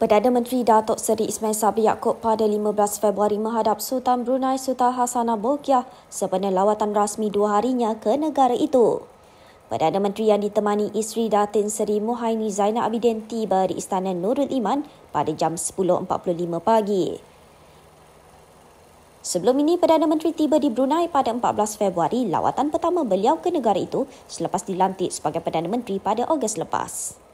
Perdana Menteri Datuk Seri Ismail Sabri Yaakob pada 15 Februari menghadap Sultan Brunei Sultan Hassanah Bolkiah sempena lawatan rasmi dua harinya ke negara itu. Perdana Menteri yang ditemani isteri Datin Seri Muhaini Zainal Abidin tiba di Istana Nurul Iman pada jam 10.45 pagi. Sebelum ini, Perdana Menteri tiba di Brunei pada 14 Februari, lawatan pertama beliau ke negara itu selepas dilantik sebagai Perdana Menteri pada Ogos lepas.